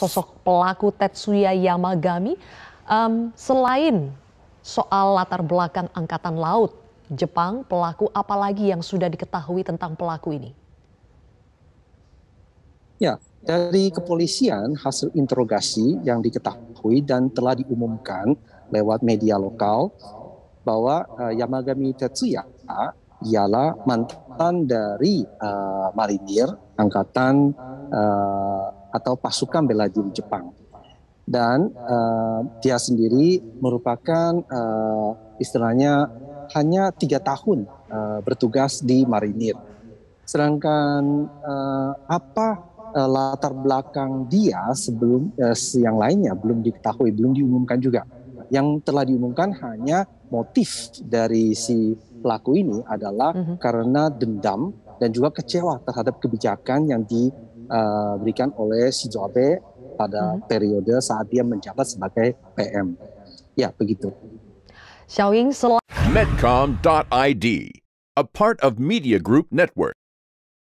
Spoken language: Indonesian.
sosok pelaku Tetsuya Yamagami um, selain soal latar belakang angkatan laut Jepang, pelaku apalagi yang sudah diketahui tentang pelaku ini? Ya, dari kepolisian hasil interogasi yang diketahui dan telah diumumkan lewat media lokal bahwa uh, Yamagami Tetsuya ialah mantan dari uh, marinir angkatan uh, atau pasukan bela diri Jepang. Dan uh, dia sendiri merupakan uh, istilahnya hanya tiga tahun uh, bertugas di marinir. Sedangkan uh, apa uh, latar belakang dia sebelum uh, yang lainnya belum diketahui, belum diumumkan juga. Yang telah diumumkan hanya motif dari si pelaku ini adalah mm -hmm. karena dendam dan juga kecewa terhadap kebijakan yang di uh, berikan oleh Shinzo Abe pada hmm. periode saat dia menjabat sebagai PM. Ya, begitu. Xiaoying Medcom.id, a part of Media Group Network.